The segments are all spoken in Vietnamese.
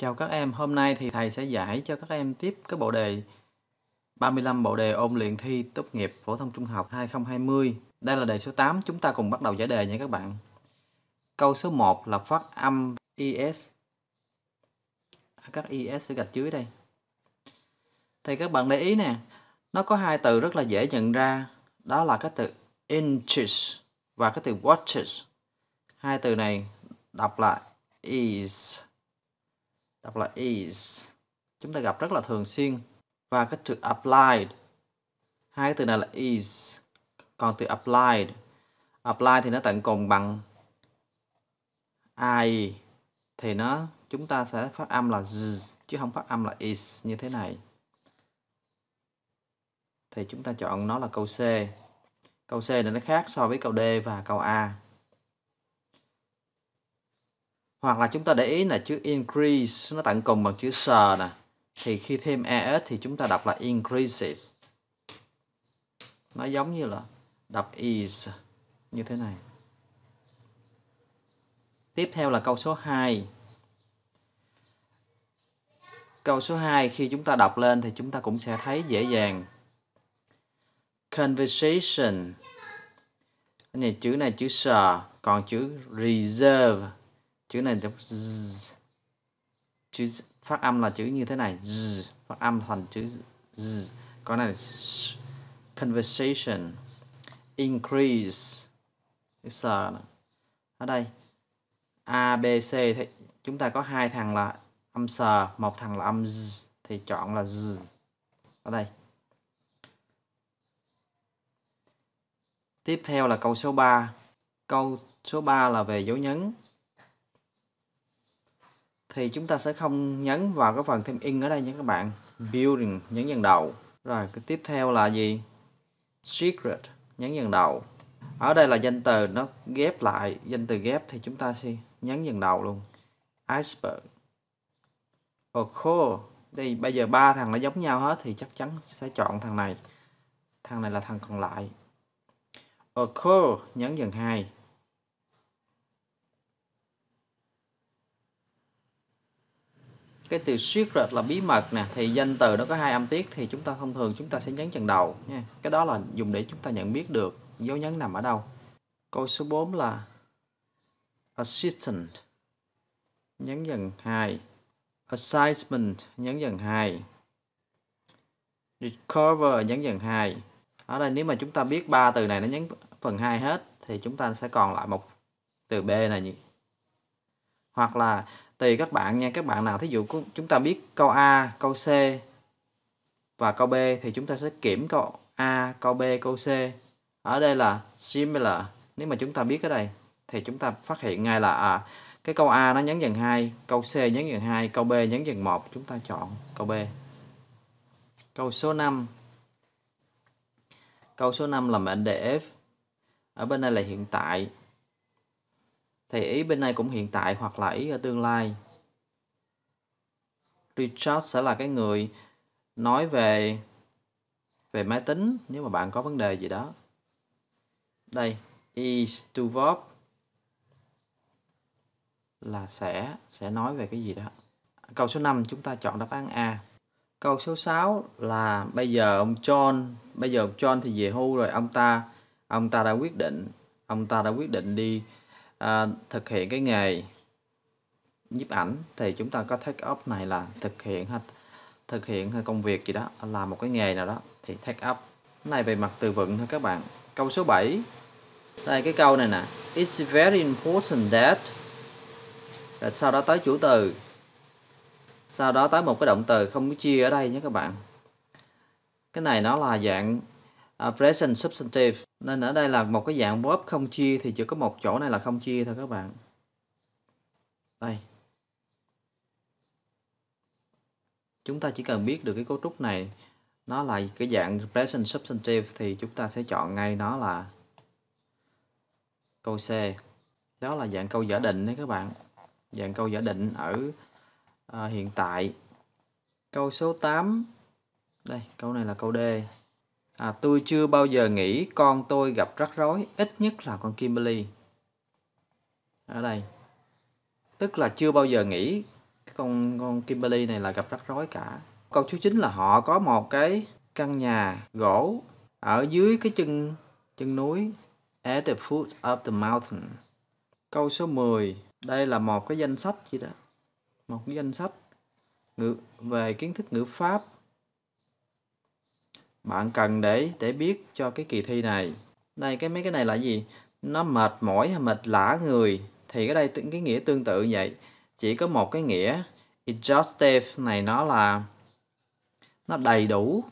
Chào các em, hôm nay thì thầy sẽ giải cho các em tiếp cái bộ đề 35 bộ đề ôn luyện thi tốt nghiệp phổ thông trung học 2020. Đây là đề số 8, chúng ta cùng bắt đầu giải đề nha các bạn. Câu số 1 là phát âm IS. Các IS sẽ gạch dưới đây. Thì các bạn để ý nè, nó có hai từ rất là dễ nhận ra, đó là cái từ inches và cái từ watches. Hai từ này đọc là is đọc là is chúng ta gặp rất là thường xuyên và cái từ applied hai cái từ này là is còn từ applied applied thì nó tận cùng bằng i thì nó chúng ta sẽ phát âm là z chứ không phát âm là is như thế này thì chúng ta chọn nó là câu C câu C này nó khác so với câu D và câu A hoặc là chúng ta để ý là chữ increase nó tận cùng bằng chữ s nè thì khi thêm es thì chúng ta đọc là increases nó giống như là đọc is như thế này tiếp theo là câu số 2 câu số 2 khi chúng ta đọc lên thì chúng ta cũng sẽ thấy dễ dàng conversation cái này chữ này chữ s còn chữ reserve chữ này đọc z. chữ phát âm là chữ như thế này z. phát âm thành chữ z. con này conversation increase sờ ở đây a b c thì chúng ta có hai thằng là âm sờ một thằng là âm z thì chọn là z ở đây tiếp theo là câu số 3 câu số 3 là về dấu nhấn thì chúng ta sẽ không nhấn vào cái phần thêm in ở đây nha các bạn building nhấn dần đầu rồi cái tiếp theo là gì secret nhấn dần đầu ở đây là danh từ nó ghép lại danh từ ghép thì chúng ta sẽ nhấn dần đầu luôn iceberg ok đây bây giờ ba thằng nó giống nhau hết thì chắc chắn sẽ chọn thằng này thằng này là thằng còn lại ok nhấn dần hai cái từ secret là bí mật nè thì danh từ nó có hai âm tiết thì chúng ta thông thường chúng ta sẽ nhấn chằng đầu nha cái đó là dùng để chúng ta nhận biết được dấu nhấn nằm ở đâu câu số 4 là assistant nhấn dần hai assignment nhấn dần hai recover nhấn dần hai ở đây nếu mà chúng ta biết ba từ này nó nhấn phần hai hết thì chúng ta sẽ còn lại một từ b này hoặc là tùy các bạn nha các bạn nào thí dụ chúng ta biết câu A câu C và câu B thì chúng ta sẽ kiểm câu A câu B câu C ở đây là similar nếu mà chúng ta biết ở đây thì chúng ta phát hiện ngay là à, cái câu A nó nhấn dần hai câu C nhấn dần hai câu B nhấn dần một chúng ta chọn câu B câu số 5 câu số 5 là mệnh đề F ở bên đây là hiện tại thì ý bên này cũng hiện tại hoặc là ý ở tương lai Richard sẽ là cái người nói về về máy tính nếu mà bạn có vấn đề gì đó đây e is to verb là sẽ sẽ nói về cái gì đó câu số 5 chúng ta chọn đáp án A câu số 6 là bây giờ ông John bây giờ ông John thì về hưu rồi ông ta ông ta đã quyết định ông ta đã quyết định đi à, thực hiện cái nghề nhiếp ảnh thì chúng ta có take up này là thực hiện ha thực hiện hay công việc gì đó làm một cái nghề nào đó thì take up cái này về mặt từ vựng thôi các bạn câu số 7 đây cái câu này nè it's very important that rồi sau đó tới chủ từ sau đó tới một cái động từ không có chia ở đây nhé các bạn cái này nó là dạng uh, present substantive nên ở đây là một cái dạng bóp không chia thì chỉ có một chỗ này là không chia thôi các bạn đây chúng ta chỉ cần biết được cái cấu trúc này nó là cái dạng present substantive thì chúng ta sẽ chọn ngay nó là câu C đó là dạng câu giả định đấy các bạn dạng câu giả định ở à, hiện tại câu số 8 đây câu này là câu D à, tôi chưa bao giờ nghĩ con tôi gặp rắc rối ít nhất là con Kimberly ở đây tức là chưa bao giờ nghĩ con con Kimberly này là gặp rắc rối cả câu chú chính là họ có một cái căn nhà gỗ ở dưới cái chân chân núi at the foot of the mountain câu số 10 đây là một cái danh sách gì đó một cái danh sách ngữ về kiến thức ngữ pháp bạn cần để để biết cho cái kỳ thi này đây cái mấy cái này là gì nó mệt mỏi hay mệt lả người thì cái đây cái nghĩa tương tự vậy chỉ có một cái nghĩa exhaustive này nó là nó đầy đủ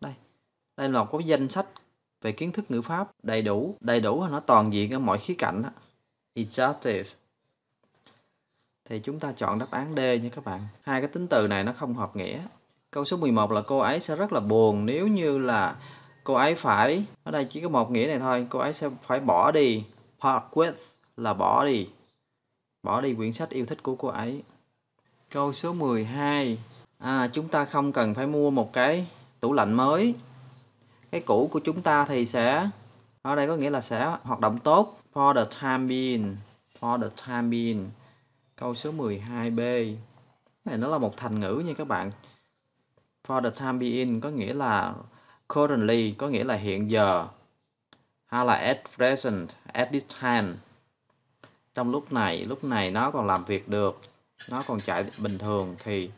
đây đây là có danh sách về kiến thức ngữ pháp đầy đủ đầy đủ nó toàn diện ở mọi khía cạnh đó. exhaustive thì chúng ta chọn đáp án D nha các bạn hai cái tính từ này nó không hợp nghĩa Câu số 11 là cô ấy sẽ rất là buồn nếu như là cô ấy phải ở đây chỉ có một nghĩa này thôi, cô ấy sẽ phải bỏ đi part with là bỏ đi. Bỏ đi quyển sách yêu thích của cô ấy. Câu số 12. À chúng ta không cần phải mua một cái tủ lạnh mới. Cái cũ của chúng ta thì sẽ ở đây có nghĩa là sẽ hoạt động tốt for the time being for the time being câu số 12b này nó là một thành ngữ nha các bạn for the time being có nghĩa là currently có nghĩa là hiện giờ hay là at present at this time trong lúc này lúc này nó còn làm việc được nó còn chạy bình thường thì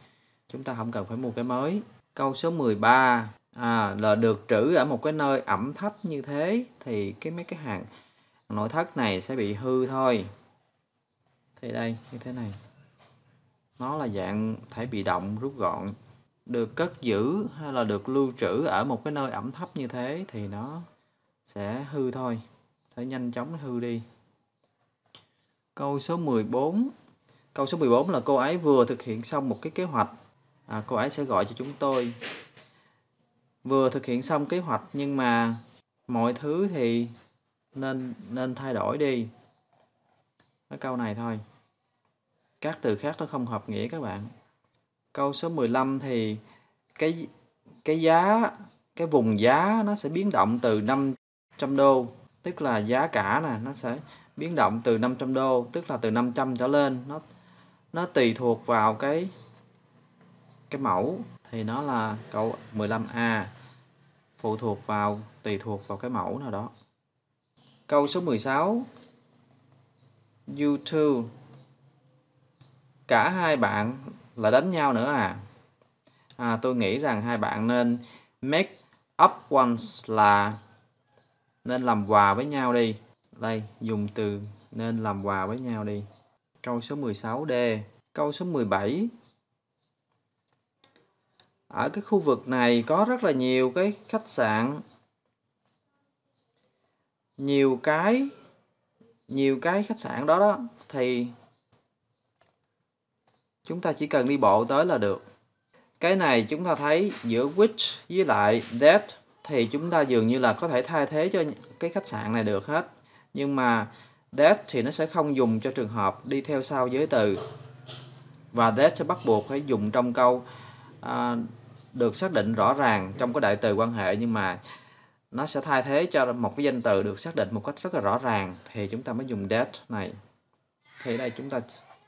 chúng ta không cần phải mua cái mới câu số 13 à, là được trữ ở một cái nơi ẩm thấp như thế thì cái mấy cái hàng nội thất này sẽ bị hư thôi thì đây như thế này nó là dạng thể bị động rút gọn được cất giữ hay là được lưu trữ ở một cái nơi ẩm thấp như thế thì nó sẽ hư thôi sẽ nhanh chóng hư đi câu số 14 câu số 14 là cô ấy vừa thực hiện xong một cái kế hoạch à, cô ấy sẽ gọi cho chúng tôi vừa thực hiện xong kế hoạch nhưng mà mọi thứ thì nên nên thay đổi đi cái câu này thôi các từ khác nó không hợp nghĩa các bạn câu số 15 thì cái cái giá cái vùng giá nó sẽ biến động từ 500 đô tức là giá cả nè nó sẽ biến động từ 500 đô tức là từ 500 trở lên nó nó tùy thuộc vào cái cái mẫu thì nó là câu 15A phụ thuộc vào tùy thuộc vào cái mẫu nào đó câu số 16 YouTube cả hai bạn là đánh nhau nữa à. à tôi nghĩ rằng hai bạn nên make up once là nên làm quà với nhau đi đây dùng từ nên làm quà với nhau đi câu số 16D câu số 17 ở cái khu vực này có rất là nhiều cái khách sạn nhiều cái nhiều cái khách sạn đó đó thì chúng ta chỉ cần đi bộ tới là được cái này chúng ta thấy giữa which với lại that thì chúng ta dường như là có thể thay thế cho cái khách sạn này được hết nhưng mà that thì nó sẽ không dùng cho trường hợp đi theo sau giới từ và that sẽ bắt buộc phải dùng trong câu à, được xác định rõ ràng trong cái đại từ quan hệ nhưng mà nó sẽ thay thế cho một cái danh từ được xác định một cách rất là rõ ràng thì chúng ta mới dùng that này thì đây chúng ta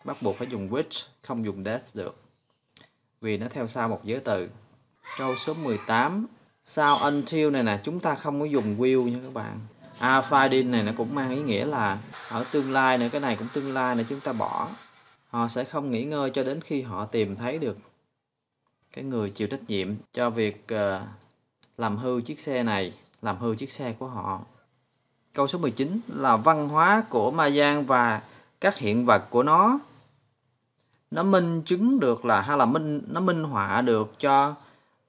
bắt buộc phải dùng which không dùng that được vì nó theo sau một giới từ câu số 18 sau until này nè chúng ta không có dùng will nha các bạn a à, finding này nó cũng mang ý nghĩa là ở tương lai nữa cái này cũng tương lai nữa chúng ta bỏ họ sẽ không nghỉ ngơi cho đến khi họ tìm thấy được cái người chịu trách nhiệm cho việc ờ, làm hư chiếc xe này làm hư chiếc xe của họ câu số 19 là văn hóa của ma giang và các hiện vật của nó nó minh chứng được là hay là minh nó minh họa được cho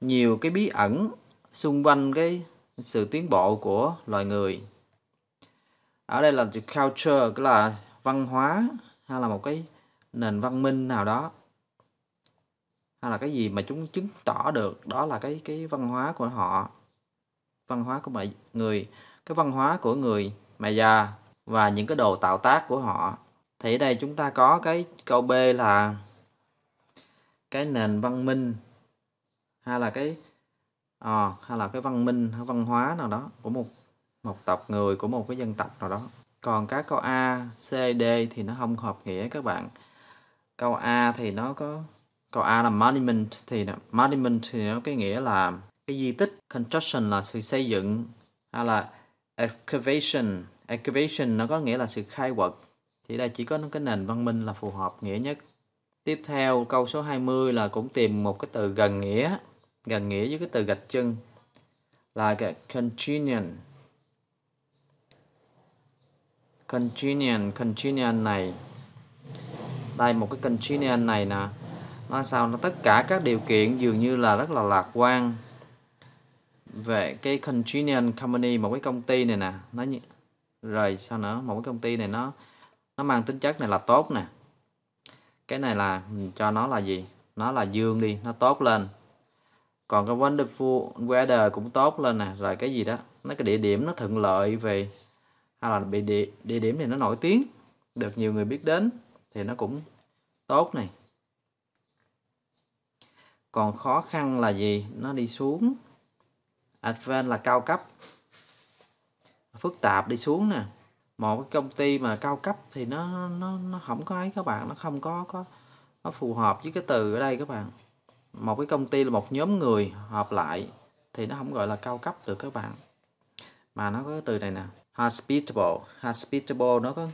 nhiều cái bí ẩn xung quanh cái sự tiến bộ của loài người ở đây là culture cái là văn hóa hay là một cái nền văn minh nào đó hay là cái gì mà chúng chứng tỏ được đó là cái cái văn hóa của họ văn hóa của mọi người cái văn hóa của người mày già và những cái đồ tạo tác của họ thì ở đây chúng ta có cái câu b là cái nền văn minh hay là cái à, hay là cái văn minh hay văn hóa nào đó của một một tộc người của một cái dân tộc nào đó còn các câu a c d thì nó không hợp nghĩa các bạn câu a thì nó có câu a là monument thì nó, monument thì nó cái nghĩa là cái di tích construction là sự xây dựng hay là excavation excavation nó có nghĩa là sự khai quật thì đây chỉ có cái nền văn minh là phù hợp nghĩa nhất tiếp theo câu số 20 là cũng tìm một cái từ gần nghĩa gần nghĩa với cái từ gạch chân là cái convenient convenient convenient này đây một cái convenient này nè nó sao nó tất cả các điều kiện dường như là rất là lạc quan về cái convenient company một cái công ty này nè nó rồi sao nữa một cái công ty này nó nó mang tính chất này là tốt nè cái này là ừ, cho nó là gì nó là dương đi nó tốt lên còn cái wonderful weather cũng tốt lên nè rồi cái gì đó nó cái địa điểm nó thuận lợi về hay là bị địa, địa điểm thì nó nổi tiếng được nhiều người biết đến thì nó cũng tốt này còn khó khăn là gì nó đi xuống advent là cao cấp phức tạp đi xuống nè một cái công ty mà cao cấp thì nó nó nó không có ấy các bạn nó không có có nó phù hợp với cái từ ở đây các bạn một cái công ty là một nhóm người hợp lại thì nó không gọi là cao cấp được các bạn mà nó có cái từ này nè hospitable hospitable nó có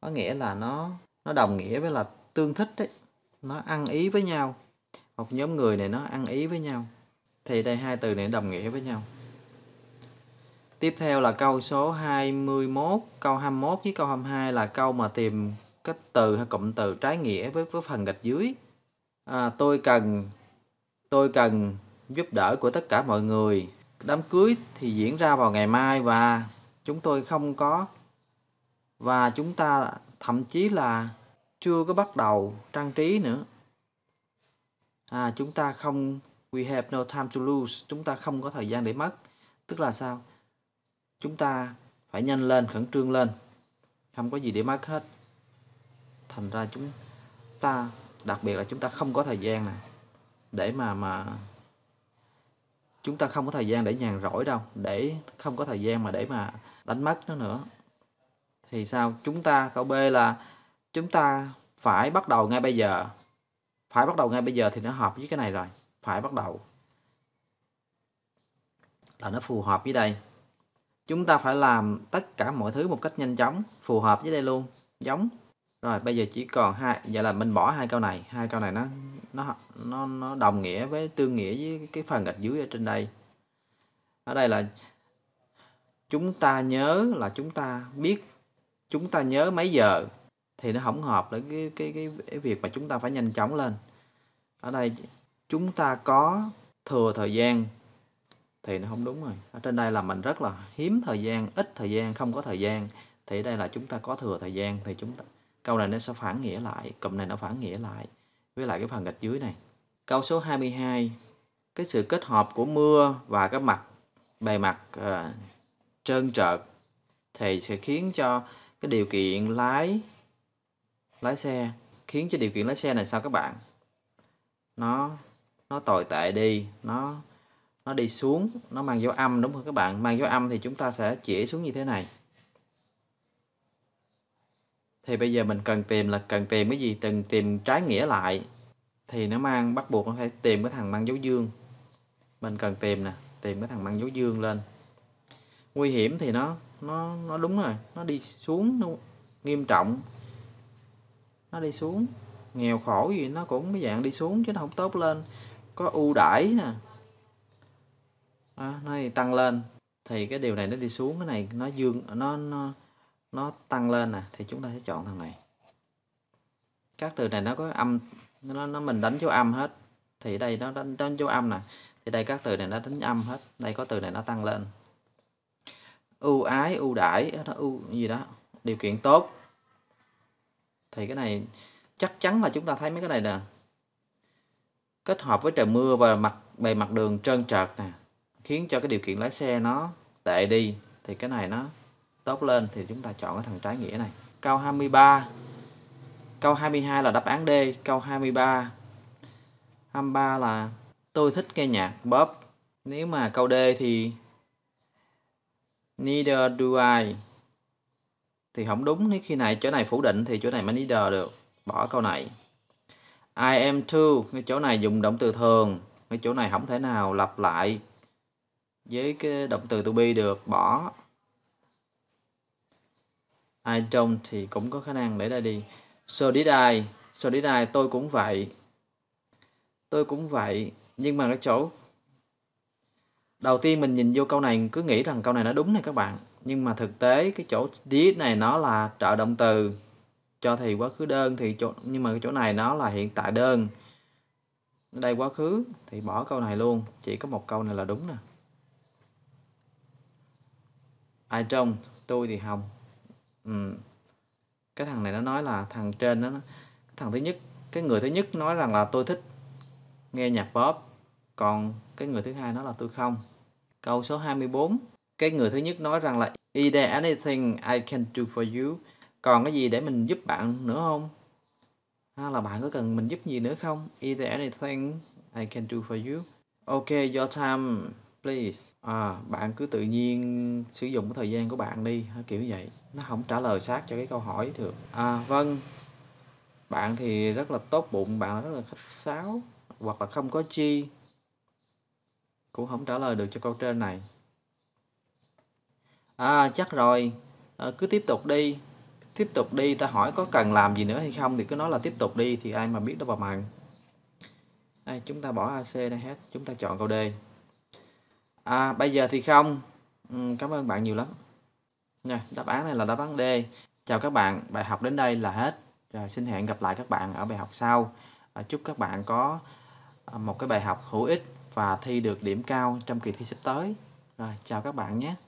có nghĩa là nó nó đồng nghĩa với là tương thích đấy nó ăn ý với nhau một nhóm người này nó ăn ý với nhau thì đây hai từ này đồng nghĩa với nhau Tiếp theo là câu số 21, câu 21 với câu 22 là câu mà tìm cái từ hay cụm từ trái nghĩa với, với phần gạch dưới. À, tôi cần tôi cần giúp đỡ của tất cả mọi người. Đám cưới thì diễn ra vào ngày mai và chúng tôi không có và chúng ta thậm chí là chưa có bắt đầu trang trí nữa. À chúng ta không we have no time to lose, chúng ta không có thời gian để mất. Tức là sao? chúng ta phải nhanh lên khẩn trương lên không có gì để mất hết thành ra chúng ta đặc biệt là chúng ta không có thời gian nè để mà mà chúng ta không có thời gian để nhàn rỗi đâu để không có thời gian mà để mà đánh mất nó nữa thì sao chúng ta câu b là chúng ta phải bắt đầu ngay bây giờ phải bắt đầu ngay bây giờ thì nó hợp với cái này rồi phải bắt đầu là nó phù hợp với đây chúng ta phải làm tất cả mọi thứ một cách nhanh chóng phù hợp với đây luôn giống rồi bây giờ chỉ còn hai vậy là mình bỏ hai câu này hai câu này nó nó nó nó đồng nghĩa với tương nghĩa với cái phần gạch dưới ở trên đây ở đây là chúng ta nhớ là chúng ta biết chúng ta nhớ mấy giờ thì nó không hợp với cái cái cái việc mà chúng ta phải nhanh chóng lên ở đây chúng ta có thừa thời gian thì nó không ừ. đúng rồi ở trên đây là mình rất là hiếm thời gian ít thời gian không có thời gian thì đây là chúng ta có thừa thời gian thì chúng ta câu này nó sẽ phản nghĩa lại cụm này nó phản nghĩa lại với lại cái phần gạch dưới này câu số 22 cái sự kết hợp của mưa và cái mặt bề mặt uh, trơn trợt thì sẽ khiến cho cái điều kiện lái lái xe khiến cho điều kiện lái xe này sao các bạn nó nó tồi tệ đi nó nó đi xuống nó mang dấu âm đúng không các bạn mang dấu âm thì chúng ta sẽ chỉ xuống như thế này thì bây giờ mình cần tìm là cần tìm cái gì từng tìm trái nghĩa lại thì nó mang bắt buộc nó phải tìm cái thằng mang dấu dương mình cần tìm nè tìm cái thằng mang dấu dương lên nguy hiểm thì nó nó nó đúng rồi nó đi xuống nó nghiêm trọng nó đi xuống nghèo khổ gì nó cũng cái dạng đi xuống chứ nó không tốt lên có ưu đãi nè đó, nó tăng lên thì cái điều này nó đi xuống cái này nó dương nó nó nó tăng lên nè thì chúng ta sẽ chọn thằng này các từ này nó có âm nó, nó mình đánh dấu âm hết thì đây nó đánh, đánh dấu âm nè thì đây các từ này nó đánh âm hết đây có từ này nó tăng lên ưu ái ưu đãi nó ưu gì đó điều kiện tốt thì cái này chắc chắn là chúng ta thấy mấy cái này nè kết hợp với trời mưa và mặt bề mặt đường trơn trượt nè khiến cho cái điều kiện lái xe nó tệ đi thì cái này nó tốt lên thì chúng ta chọn cái thằng trái nghĩa này câu 23 câu 22 là đáp án D câu 23 23 là tôi thích nghe nhạc Bob nếu mà câu D thì neither do I thì không đúng nếu khi này chỗ này phủ định thì chỗ này mới neither được bỏ câu này I am too cái chỗ này dùng động từ thường cái chỗ này không thể nào lặp lại với cái động từ to be được bỏ I don't thì cũng có khả năng để ra đi so did I so did I tôi cũng vậy tôi cũng vậy nhưng mà cái chỗ đầu tiên mình nhìn vô câu này cứ nghĩ rằng câu này nó đúng này các bạn nhưng mà thực tế cái chỗ did này nó là trợ động từ cho thì quá khứ đơn thì chỗ nhưng mà cái chỗ này nó là hiện tại đơn đây quá khứ thì bỏ câu này luôn chỉ có một câu này là đúng nè ai trông tôi thì hồng ừ. cái thằng này nó nói là thằng trên nó cái thằng thứ nhất cái người thứ nhất nói rằng là tôi thích nghe nhạc pop còn cái người thứ hai nói là tôi không câu số 24 cái người thứ nhất nói rằng là is there anything I can do for you còn cái gì để mình giúp bạn nữa không hay à, là bạn có cần mình giúp gì nữa không is there anything I can do for you okay your time please à bạn cứ tự nhiên sử dụng cái thời gian của bạn đi kiểu vậy nó không trả lời sát cho cái câu hỏi được à vâng bạn thì rất là tốt bụng bạn rất là khách sáo hoặc là không có chi cũng không trả lời được cho câu trên này à chắc rồi à, cứ tiếp tục đi tiếp tục đi ta hỏi có cần làm gì nữa hay không thì cứ nói là tiếp tục đi thì ai mà biết đâu vào mặn đây chúng ta bỏ AC đây hết chúng ta chọn câu D à, bây giờ thì không ừ, cảm ơn bạn nhiều lắm nha đáp án này là đáp án D chào các bạn bài học đến đây là hết rồi xin hẹn gặp lại các bạn ở bài học sau à, chúc các bạn có à, một cái bài học hữu ích và thi được điểm cao trong kỳ thi sắp tới rồi chào các bạn nhé